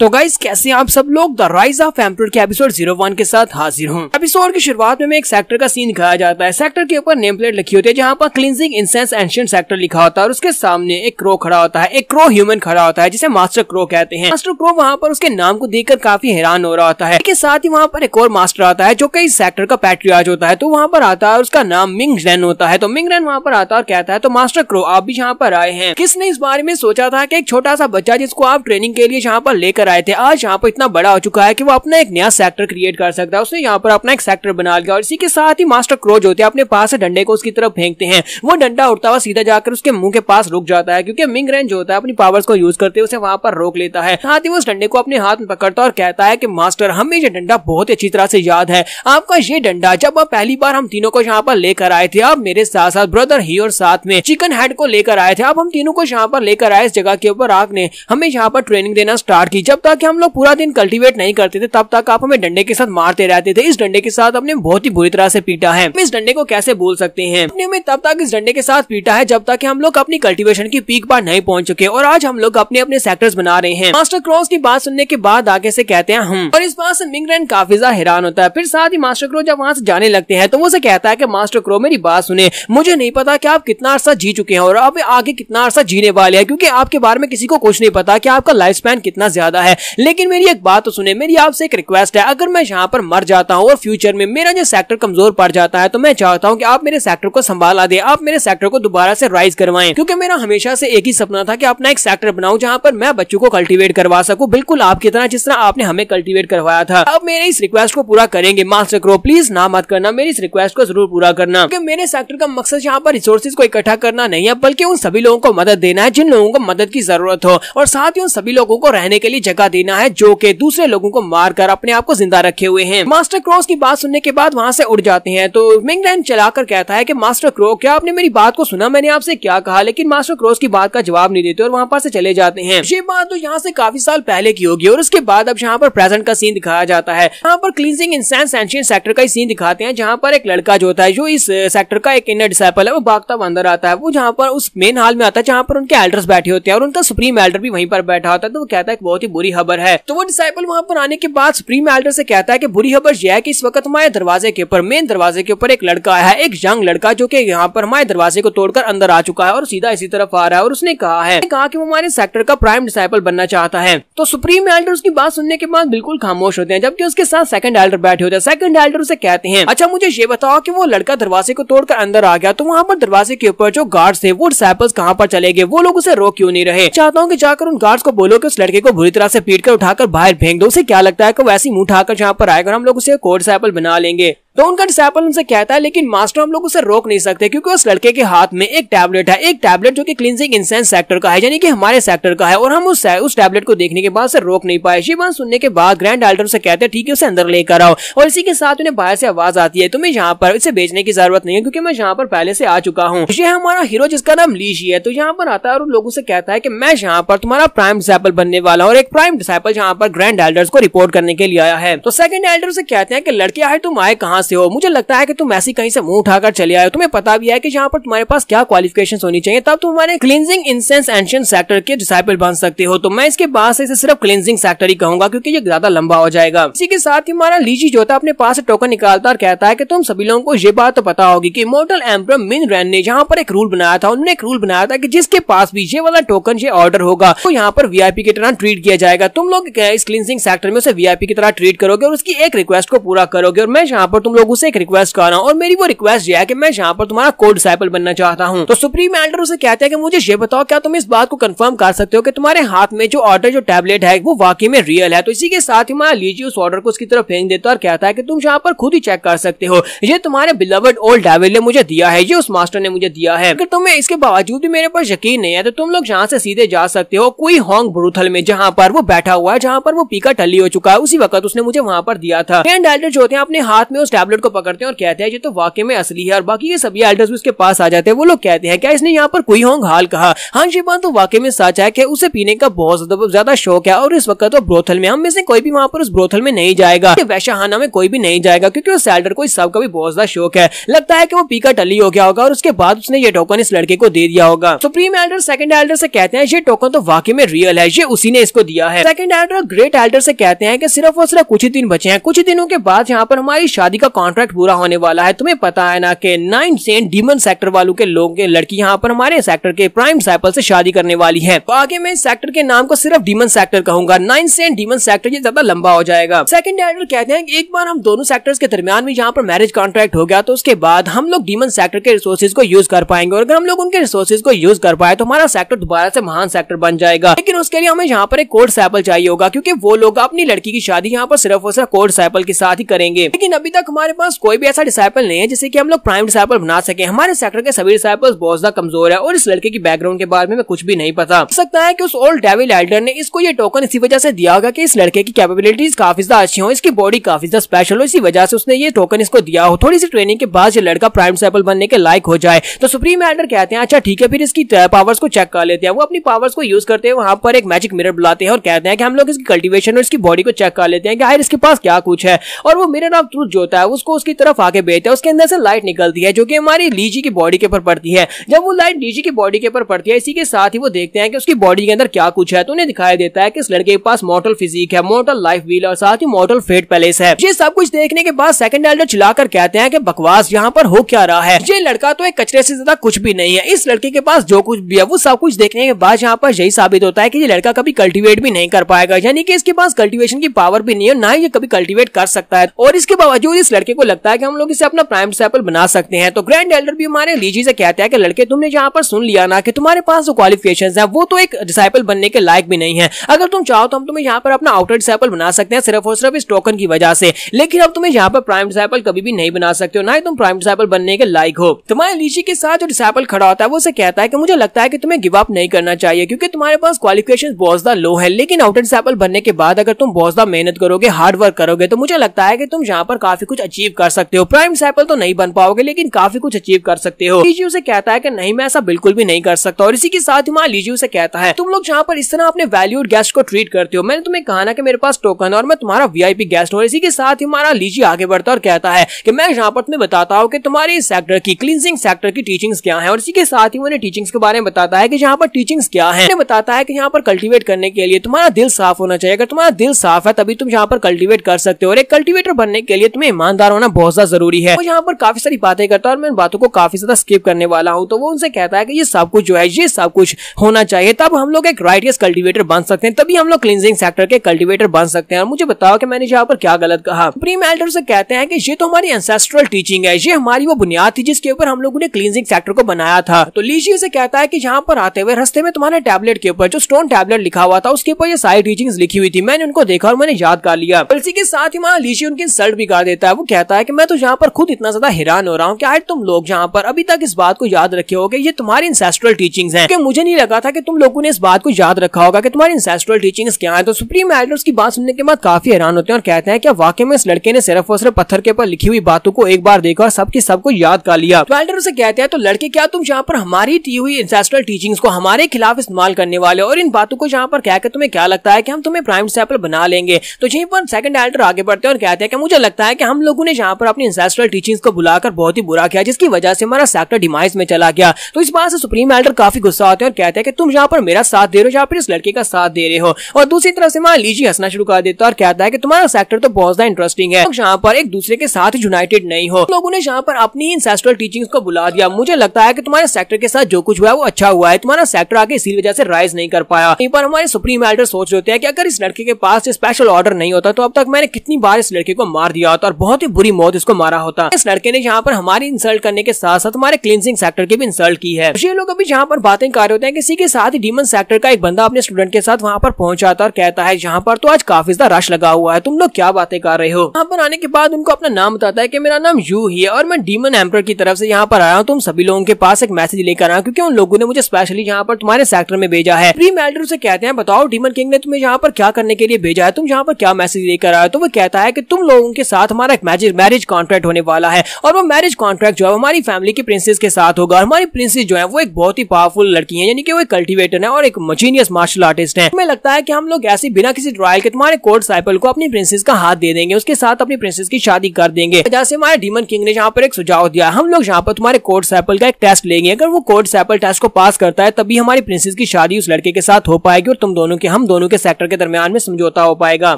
तो गाइज कैसे आप सब लोग द राइज ऑफ एम्पर के एपिसोड जीरो वन के साथ हाजिर हूँ एपिसोड की शुरुआत में एक सेक्टर का सीन दिखाया जाता है सेक्टर के ऊपर नेम प्लेट लिखी होती है जहाँ पर क्लिनजिंग इंसेंस एंशियंट सेक्टर लिखा होता है और उसके सामने एक क्रो खड़ा होता है एक क्रो ह्यूमन खड़ा होता है जिसे मास्टर क्रो कहते हैं मास्टर क्रो वहाँ पर उसके नाम को देखकर काफी हैरान हो रहा होता है इसके साथ ही वहाँ पर एक और मास्टर आता है जो की इस सेक्टर का पैट्रियाज होता है तो वहाँ पर आता है उसका नाम मिंग रैन होता है तो मिंग रैन वहाँ पर आता है और कहता है तो मास्टर क्रो आप भी यहाँ पर आए हैं किसने इस बारे में सोचा था की एक छोटा सा बच्चा जिसको आप ट्रेनिंग के लिए यहाँ पर लेकर आए थे आज यहाँ पर इतना बड़ा हो चुका है कि वो अपना एक नया सेक्टर क्रिएट कर सकता है उसने यहाँ पर अपना एक सेक्टर बना लिया और इसी के साथ ही मास्टर क्रोज होते हैं अपने पास से डंडे को उसकी तरफ फेंकते हैं वो डंडा उड़ता हुआ सीधा जाकर उसके मुंह के पास रुक जाता है क्योंकि मिंग रेंज होता है अपनी पावर्स को यूज करते हुए उसे वहां पर रोक लेता है साथ ही वो उस डंडे को अपने हाथ में पकड़ता और कहता है की मास्टर हमें ये डंडा बहुत अच्छी तरह से याद है आपका ये डंडा जब आप पहली बार हम तीनों को यहाँ पर लेकर आए थे आप मेरे साथ साथ ब्रदर ही और साथ में चिकन हेड को लेकर आए थे आप हम तीनों को यहाँ पर लेकर आए इस जगह के ऊपर आग ने हमें यहाँ पर ट्रेनिंग देना स्टार्ट की जब जब तक हम लोग पूरा दिन कल्टीवेट नहीं करते थे तब तक आप हमें डंडे के साथ मारते रहते थे इस डंडे के साथ अपने बहुत ही बुरी तरह से पीटा है इस डंडे को कैसे बोल सकते हैं अपने हमें तब तक इस डंडे के साथ पीटा है जब तक हम लोग अपनी कल्टिवेशन की पीक पर नहीं पहुंच चुके और आज हम लोग अपने अपने सेक्टर्स बना रहे हैं मास्टर क्रॉस की बात सुनने के बाद आगे ऐसी कहते हैं हम और इस बात मिंग रैन काफी ज्यादा हैरान होता है फिर साथ ही मास्टर क्रो जब वहाँ ऐसी जाने लगते हैं तो वो कहता है की मास्टर क्रो मेरी बात सुने मुझे नहीं पता की आप कितना अर्सा जी चुके हैं और आप आगे कितना अर्सा जीने वाले हैं क्यूँकी आपके बारे में किसी को कुछ नहीं पता की आपका लाइफ स्पैन कितना ज्यादा है है लेकिन मेरी एक बात तो सुने मेरी आपसे एक रिक्वेस्ट है अगर मैं यहाँ पर मर जाता हूँ और फ्यूचर में मेरा जो सेक्टर कमजोर पड़ जाता है तो मैं चाहता हूँ कि आप मेरे सेक्टर को संभाला दे आप मेरे सेक्टर को दोबारा से राइज करवाएं क्योंकि मेरा हमेशा से एक ही सपना था कि अपना एक सेक्टर बनाऊ जहाँ पर मैं बच्चों को कल्टिवेट करवा सकूँ बिल्कुल आपकी तरह जिस तरह आपने हमें कल्टिवेट करवाया था अब मेरे इस रिक्वेस्ट को पूरा करेंगे मास्टर क्रो प्लीज ना मत करना मेरी इस रिक्वेस्ट को जरूर पूरा करना क्योंकि मेरे सेक्टर का मकसद यहाँ पर रिसोर्सेज को इकट्ठा करना नहीं है बल्कि उन सभी लोगों को मदद देना है जिन लोगों को मदद की जरूरत हो और साथ ही उन सभी लोगों को रहने के लिए जगह का देना है जो के दूसरे लोगों को मारकर अपने आप को जिंदा रखे हुए हैं मास्टर क्रॉस की बात सुनने के बाद वहाँ से उड़ जाते हैं तो मिंगलैंड चलाकर कहता है की मास्टर क्रो क्या आपने मेरी बात को सुना मैंने आपसे क्या कहा लेकिन मास्टर क्रॉस की बात का जवाब नहीं देते और वहाँ पर से चले जाते हैं ये बात तो यहाँ से काफी साल पहले की होगी और उसके बाद अब यहाँ पर प्रेजेंट का सीन दिखाया जाता है यहाँ पर क्लींसिंग इंसान सेक्टर का सीन दिखाते हैं जहाँ पर एक लड़का जो होता है जो इस सेक्टर का एक इनर डिसाइपल है वो भागता अंदर आता है वो जहाँ पर उस मेन हाल में आता है जहाँ पर उनके एल्डर्स बैठे होते हैं और उनका सुप्रीम एल्डर भी वहीं पर बैठा होता है तो वो कहता है बहुत ही बुरी खबर है तो वो डिसाइपल वहाँ पर आने के बाद सुप्रीम एल्डर से कहता है की बुरी खबर यह है की इस वक्त हमारे दरवाजे के ऊपर मेन दरवाजे के ऊपर एक लड़का आया है एक यंग लड़का जो की यहाँ पर हमारे दरवाजे को तोड़कर अंदर आ चुका है और सीधा इसी तरफ आ रहा है और उसने कहा है कहा की वो हमारे सेक्टर का प्राइम डिसाइपल बनना चाहता है तो सुप्रीम एल्डर उसकी बात सुनने के बाद बिल्कुल खामोश होते हैं जबकि उसके साथ सेकंड एल्डर बैठे होते हैं सेकंड एल्डर उसे कहते हैं अच्छा मुझे ये बताओ की वो लड़का दरवाजे को तोड़कर अंदर आ गया तो वहाँ पर दरवाजे के ऊपर जो गार्ड थे वो डिसाइपल कहाँ पर चले गए वो लोग उसे रोक क्यों नहीं रहे चाहता हूँ की जाकर उन गार्ड को बोलो की उस लड़के को बुरी तरह से पीट कर उठाकर बाहर फेंक दो उसे क्या लगता है कि वैसे मुंह उठाकर जहाँ पर आएगा हम लोग उसे कोड साइपल बना लेंगे तो उनका डिसाइपल उनसे कहता है लेकिन मास्टर हम लोग उसे रोक नहीं सकते क्योंकि उस लड़के के हाथ में एक टैबलेट है एक टैबलेट जो कि क्लिनजिंग इंसेंस सेक्टर का है यानी कि हमारे सेक्टर का है और हम उस उस टैबलेट को देखने के बाद से रोक नहीं पाए शिवान सुनने के बाद ग्रैंड आल्टर से कहते हैं ठीक है उसे अंदर लेकर आओ और इसी के साथ उन्हें बाहर से आवाज आती है तुम्हें यहाँ पर इसे बेचने की जरूरत नहीं है क्यूँकी मैं यहाँ पर पहले से आ चुका हूँ ये हमारा हीरो जिसका नाम लीजिए है तो यहाँ पर आता है और लोगों से कहता है की मैं यहाँ पर तुम्हारा प्राइम डिसाइपल बनने वाला और एक प्राइम डिसाइपल यहाँ पर ग्रैंड एल्डर्स को रिपोर्ट करने के लिए आया है तो सेकंड एल्डर से कहते हैं की लड़के आए तुम आए कहा कहाँ से हो मुझे लगता है कि तुम ऐसी कहीं से मुंह उठाकर चले आए हो तुम्हें पता भी है कि यहाँ पर तुम्हारे पास क्या क्वालिफिकेशन होनी चाहिए तब तुम हमारे क्लिनजिंग इंसेंस एंशियन सेक्टर के डिसाइपल बन सकते हो तो मैं इसके बाद से इसे सिर्फ क्लिनजिंग सेक्टर ही कहूंगा क्योंकि ये ज्यादा लंबा हो जाएगा इसी के साथ ही हमारा लीजी जो था अपने पास से टोकन निकालता और कहता है की तुम सभी लोगों को ये बात तो पता होगी की मोटल एम्पर मिन रैन ने यहाँ पर एक रूल बनाया था उन्होंने एक रूल बनाया था की जिसके पास भी ये वाला टोकन ये ऑर्डर होगा तो यहाँ पर वीआईपी की तरह ट्रीट किया जाएगा तुम लोग इस क्लिनजिंग सेक्टर में उसे वीआईपी की तरह ट्रीट करोगे और उसकी एक रिक्वेस्ट को पूरा करोगे और मैं यहाँ पर तुम लोगों से एक रिक्वेस्ट कर रहा हूँ और मेरी वो रिक्वेस्ट ये है कि मैं यहाँ पर तुम्हारा को डिसाइपल बनना चाहता हूँ तो सुप्रीम एल्डर उसे कहते हैं कि मुझे ये बताओ क्या तुम इस बात को कंफर्म कर सकते हो कि तुम्हारे हाथ में जो ऑर्डर जो टैबलेट है वो वाकई में रियल है तो इसी के साथ ही मैं लीजिए उस ऑर्डर को उसकी तरफ फेंक देता और कहता है कि तुम यहाँ पर खुद ही चेक कर सकते हो ये तुम्हारे बिलवर्ड ओल्ड डेविल ने मुझे दिया है ये उस मास्टर ने मुझे दिया है अगर तुम्हें इसके बावजूद भी मेरे पर यकीन नहीं है तो तुम लोग यहाँ से सीधे जा सकते हो कोई होंग ब्रूथल में जहाँ पर वो बैठा हुआ है जहाँ पर वो पीका टली हो चुका है उसी वक्त उसने मुझे वहाँ पर दिया था एंड एल्डर जो हैं अपने हाथ में उस टैबलेट को पकड़ते हैं और कहते हैं ये तो वाकई में असली है और बाकी ये सभी एल्डर्स उसके पास आ जाते हैं वो लोग कहते हैं क्या इसने यहाँ पर कोई होंग हाल कहा हाँ शिबान तो वाकई में सच है कि उसे पीने का बहुत ज्यादा शौक है और इस वक्त वो तो ब्रोथल में हम में से कोई भी वहाँ पर उस ब्रोथल में नहीं जाएगा वैशाहाना में कोई भी नहीं जाएगा क्योंकि उस एल्डर को इस सब का भी बहुत ज्यादा शौक है लगता है की वो पीका टली हो गया होगा और उसके बाद उसने ये टोकन इस लड़के को दे दिया होगा सुप्रीम एल्डर सेकंड एल्डर से कहते हैं ये टोकन तो वाकई में रियल है ये उसी ने इसको दिया है सेकंड एल्डर ग्रेट एल्डर से कहते हैं कि सिर्फ और सिर्फ कुछ ही दिन बचे हैं कुछ ही दिनों के बाद यहाँ पर हमारी शादी का कॉन्ट्रैक्ट पूरा होने वाला है तुम्हें पता है ना कि नाइन सेंट डीमन सेक्टर वालों के लोग के लड़की यहाँ पर हमारे सेक्टर के प्राइम साइपल से शादी करने वाली है तो आगे मैं सेक्टर के नाम को सिर्फ डीमन सेक्टर कहूंगा नाइन सेंट डीमन सेक्टर ये ज्यादा लंबा हो जाएगा सेकंड आइडल कहते हैं एक बार हम दोनों सेक्टर के दरमियान में यहाँ पर मैरिज कॉन्ट्रैक्ट हो गया तो उसके बाद हम लोग डीमन सेक्टर के रिसोर्सेज को यूज कर पाएंगे और अगर हम लोग उनके रिसोर्सेज को यूज कर पाए तो हमारा सेक्टर दोबारा से महान सेक्टर बन जाएगा लेकिन उसके लिए हमें यहाँ पर एक कोर्ट सैपल चाहिए होगा क्योंकि वो लोग अपनी लड़की की शादी यहाँ पर सिर्फ और सिर्फ कोर्ट सैपल के साथ ही करेंगे लेकिन अभी तक हमारे पास कोई भी ऐसा डिसाइपल नहीं है जिसे कि हम लोग प्राइम डिसाइपल बना सके हमारे सेक्टर के सभी डिसाइपल्स बहुत ज्यादा कमजोर है और इस लड़के की बैकग्राउंड के बारे में मैं कुछ भी नहीं पता सकता है की उस ओल्ड डेविल एल्डर ने इसको ये टोकन इसी वजह से दिया होगा की इस लड़के की कैपेबिलिटीज काफी ज्यादा अच्छी हो इसकी बॉडी काफी ज्यादा स्पेशल हो इसी वजह से उसने ये टोकन इसको दिया हो थोड़ी सी ट्रेनिंग के बाद ये लड़का प्राइम डिसाइपल बनने के लायक हो जाए तो सुप्रीम एल्डर कहते हैं अच्छा ठीक है फिर इसकी पावर्स को चेक कर लेते हैं वो अपनी पावर्स को यूज करते हैं वहाँ पर एक मैजिक मिरर बुलाते हैं और कहते हैं कि हम लोग इसकी कल्टीवेशन और इसकी बॉडी को चेक कर लेते हैं कि आखिर इसके पास क्या कुछ है और वो मिरर आप थ्रू जोता है उसको उसकी तरफ आगे भेजता है उसके अंदर से लाइट निकलती है जो की हमारी लीजी की बॉडी के ऊपर पड़ती है जब वो लाइट लीजी की बॉडी के ऊपर पड़ती है इसी के साथ ही वो देखते हैं कि उसकी बॉडी के अंदर क्या कुछ है तो उन्हें दिखाई देता है कि इस लड़के के पास मोटल फिजिक है मोटल लाइफ व्हील और साथ ही मोटल फेट पैलेस है ये सब कुछ देखने के बाद सेकंड एल्डर चिल्लाकर कहते हैं कि बकवास यहाँ पर हो क्या रहा है ये लड़का तो एक कचरे से ज्यादा कुछ भी नहीं है इस लड़के के पास जो कुछ भी है वो सब कुछ देखने के बाद यहाँ पर यही साबित होता है की ये लड़का कभी कल्टिवेट भी नहीं कर पाएगा यानी कि इसके पास कल्टिवेशन की पावर भी नहीं है ना ही ये कभी कल्टिवेट कर सकता है और इसके बावजूद इस लड़के को लगता है कि हम लोग इसे अपना प्राइम डिसाइपल बना सकते हैं तो ग्रैंड एल्डर भी हमारे लीजी से कहते हैं कि लड़के तुमने जहाँ पर सुन लिया ना कि तुम्हारे पास जो क्वालिफिकेशन है वो तो एक डिसाइपल बनने के लायक भी नहीं है अगर तुम चाहो तो हम तुम्हें यहाँ पर अपना आउटर डिसाइपल बना सकते हैं सिर्फ और सिर्फ इस टोकन की वजह से लेकिन अब तुम्हें यहाँ पर प्राइम डिसाइपल कभी भी नहीं बना सकते हो ना ही तुम प्राइम डिसाइपल बनने के लायक हो तुम्हारे तो लीजी के साथ जो डिसाइपल खड़ा होता है वो उसे कहता है कि मुझे लगता है कि तुम्हें गिव अप नहीं करना चाहिए क्योंकि तुम्हारे पास क्वालिफिकेशन बहुत ज्यादा लो है लेकिन आउटर डिसाइपल बनने के बाद अगर तुम बहुत ज्यादा मेहनत करोगे हार्ड वर्क करोगे तो मुझे लगता है कि तुम यहाँ पर काफी कुछ कुछ अचीव कर सकते हो प्राइम सैपल तो नहीं बन पाओगे लेकिन काफी कुछ अचीव कर सकते हो लीजियो उसे कहता है की नहीं मैं ऐसा बिल्कुल भी नहीं कर सकता और इसी के साथ ही माँ लीजिए उसे कहता है तुम लोग जहाँ पर इस तरह अपने वैल्यूड गेस्ट को ट्रीट करते हो मैंने तुम्हें कहा ना कि मेरे पास टोकन और मैं तुम्हारा वीआईपी गेस्ट हूँ इसी के साथ ही हमारा लीजिए आगे बढ़ता और कहता है की मैं यहाँ पर तुम्हें बताता हूँ की तुम्हारे सेक्टर की क्लींसिंग सेक्टर की टीचिंग क्या है और इसी के साथ ही उन्हें टीचिंग के बारे में बताता है की यहाँ पर टीचिंग क्या है बताता है की यहाँ पर कल्टिवेट करने के लिए तुम्हारा दिल साफ होना चाहिए अगर तुम्हारा दिल साफ है तभी तुम यहाँ पर कल्टिवेट कर सकते हो और एक कल्टिवेटर बनने के लिए तुम्हें ईमान ईमानदार होना बहुत ज्यादा जरूरी है वो यहाँ पर काफी सारी बातें करता है और मैं उन बातों को काफी ज्यादा स्किप करने वाला हूँ तो वो उनसे कहता है कि ये सब कुछ जो है ये सब कुछ होना चाहिए तब हम लोग एक राइटियस कल्टिवेटर बन सकते हैं तभी हम लोग क्लिनजिंग सेक्टर के कल्टिवेटर बन सकते हैं और मुझे बताओ कि मैंने यहाँ पर क्या गलत कहा प्रीम एल्डर से कहते हैं कि ये तो हमारी एंसेस्ट्रल टीचिंग है ये हमारी वो बुनियाद थी जिसके ऊपर हम लोगों ने क्लिनजिंग सेक्टर को बनाया था तो लीजिए उसे कहता है कि यहाँ पर आते हुए रस्ते में तुम्हारे टैबलेट के ऊपर जो स्टोन टैबलेट लिखा हुआ था उसके ऊपर ये सारी टीचिंग लिखी हुई थी मैंने उनको देखा और मैंने याद कर लिया बल्सी के साथ ही वहाँ लीजिए उनकी इंसल्ट भी कर देता है वो कहता है कि मैं तो यहाँ पर खुद इतना ज्यादा हैरान हो रहा हूँ कि आज तुम लोग यहाँ पर अभी तक इस बात को याद रखे होगे ये तुम्हारी इंसेस्ट्रल टीचिंग्स हैं क्योंकि मुझे नहीं लगा था कि तुम लोगों ने इस बात को याद रखा होगा कि तुम्हारी इंसेस्ट्रल टीचिंग्स क्या है तो सुप्रीम एल्डर्स की बात सुनने के बाद काफी हैरान होते हैं और कहते हैं कि वाकई में इस लड़के ने सिर्फ और सिर्फ पत्थर के ऊपर लिखी हुई बातों को एक बार देखा और सबकी सबको याद कर लिया तो एल्डर उसे कहते हैं तो लड़के क्या तुम यहाँ पर हमारी दी हुई इंसेस्ट्रल टीचिंग को हमारे खिलाफ इस्तेमाल करने वाले और इन बातों को यहाँ पर कहकर तुम्हें क्या लगता है की हम तुम्हें प्राइम डिसेपल बना लेंगे तो यही पर सेकंड एल्डर आगे बढ़ते हैं और कहते हैं कि मुझे लगता है कि हम लोगों ने यहाँ पर अपनी इंसेस्ट्रल टीचिंग्स को बुलाकर बहुत ही बुरा किया जिसकी वजह से हमारा सेक्टर डिमाइज में चला गया तो इस बात से सुप्रीम एल्डर काफी गुस्सा होते हैं और कहते हैं कि तुम यहाँ पर मेरा साथ दे रहे हो यहाँ पर इस लड़के का साथ दे रहे हो और दूसरी तरफ से मान लीजिए हंसना शुरू कर देता है और कहता है कि तुम्हारा सेक्टर तो बहुत ज्यादा इंटरेस्टिंग है यहाँ पर एक दूसरे के साथ यूनाइटेड नहीं हो लोगों ने यहाँ पर अपनी इंसेस्ट्रल टीचिंग को बुला दिया मुझे लगता है की तुम्हारे सेक्टर के साथ जो कुछ हुआ वो अच्छा हुआ है तुम्हारा सेक्टर आगे इसी वजह से राइज नहीं कर पाया एक हमारे सुप्रीम एल्डर सोच रहे हैं कि अगर इस लड़के के पास स्पेशल ऑर्डर नहीं होता तो अब तक मैंने कितनी बार इस लड़के को मार दिया होता और बहुत बहुत ही बुरी मौत इसको मारा होता इस लड़के ने यहाँ पर हमारी इंसल्ट करने के साथ साथ हमारे क्लिनसिंग सेक्टर की भी इंसल्ट की है ये लोग अभी यहाँ पर बातें कर रहे होते हैं किसी के साथ ही डीमन सेक्टर का एक बंदा अपने स्टूडेंट के साथ वहाँ पर पहुंच और कहता है यहाँ पर तो आज काफी ज्यादा रश लगा हुआ है तुम लोग क्या बातें कर रहे हो यहाँ पर आने के बाद उनको अपना नाम बताता है की मेरा नाम यू ही है और मैं डीमन एम्पर की तरफ से यहाँ पर आया हूँ तुम सभी लोगों के पास एक मैसेज लेकर आया क्यूँकी उन लोगों ने मुझे स्पेशली यहाँ पर तुम्हारे सेक्टर में भेजा है प्री मेल्टर से कहते हैं बताओ डीमन किंग ने तुम्हें यहाँ पर क्या करने के लिए भेजा है तुम यहाँ पर क्या मैसेज लेकर आया तो वो कहता है की तुम लोगों के साथ हमारा एक मैरिज मैरिज कॉन्ट्रैक्ट होने वाला है और वो मैरिज कॉन्ट्रैक्ट जो है हमारी फैमिली की प्रिंसेस के साथ होगा हमारी प्रिंसेस जो है वो एक बहुत ही पावरफुल लड़की है यानी कि वो एक कल्टिवेटर है और एक मजीनियस मार्शल आर्टिस्ट है हमें लगता है कि हम लोग ऐसे बिना किसी ट्रायल के तुम्हारे कोर्ट साइपल को अपनी प्रिंसेस का हाथ दे देंगे उसके साथ अपनी प्रिंसेस की शादी कर देंगे जैसे हमारे डीमन किंग ने यहाँ पर एक सुझाव दिया हम लोग यहाँ पर तुम्हारे कोर्ट सैपल का एक टेस्ट लेंगे अगर वो कोर्ट सैपल टेस्ट को पास करता है तभी हमारी प्रिंसेस की शादी उस लड़के के साथ हो पाएगी और तुम दोनों के हम दोनों के सेक्टर के दरमियान में समझौता हो पाएगा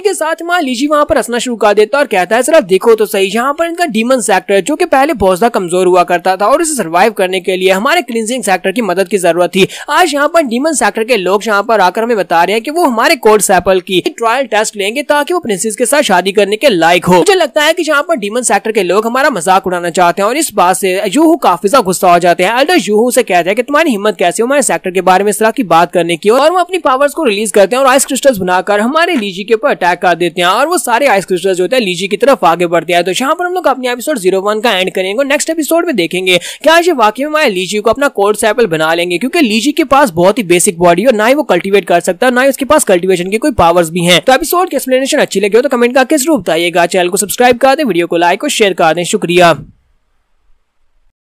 इसके साथ मान लीजी वहाँ पर हंसना शुरू कर देता है और कहता है सर देखो तो तो सही यहाँ पर इनका डीमन सेक्टर है जो कि पहले बहुत ज्यादा कमजोर हुआ करता था और इसे सर्वाइव करने के लिए हमारे क्लिनजिंग सेक्टर की मदद की जरूरत थी आज यहाँ पर डीमन सेक्टर के लोग यहाँ पर आकर हमें बता रहे हैं की वो हमारे कोर्ट सैपल की ट्रायल टेस्ट लेंगे ताकि वो प्रिंसेस के साथ शादी करने के लायक हो मुझे लगता है की यहाँ पर डीमन सेक्टर के लोग हमारा मजाक उड़ाना चाहते हैं और इस बात से यूहू काफी ज्यादा गुस्सा हो जाते हैं अल्डर यूहू से कहते हैं कि तुम्हारी हिम्मत कैसे हमारे सेक्टर के बारे में इस तरह की बात करने की और वो अपनी पावर्स को रिलीज करते हैं और आइस क्रिस्टल्स बनाकर हमारे लीजी के ऊपर अटैक कर देते हैं और वो सारे आइस क्रिस्टल्स जो होते हैं की तरफ आगे बढ़ते हैं किया है तो यहाँ पर हम लोग अपने एपिसोड जीरो वन का एंड करेंगे नेक्स्ट एपिसोड में देखेंगे क्या ये वाकई में माया लीजी को अपना कोर्ट सैपल बना लेंगे क्योंकि लीजी के पास बहुत ही बेसिक बॉडी और ना ही वो कल्टीवेट कर सकता है ना ही उसके पास कल्टिवेशन तो की कोई पावर्स भी है तो एपिसोड की एक्सप्लेनेशन अच्छी लगे हो तो कमेंट किस रूप बताइएगा चैनल को सब्सक्राइब कर दे वीडियो को लाइक और शेयर कर दें शुक्रिया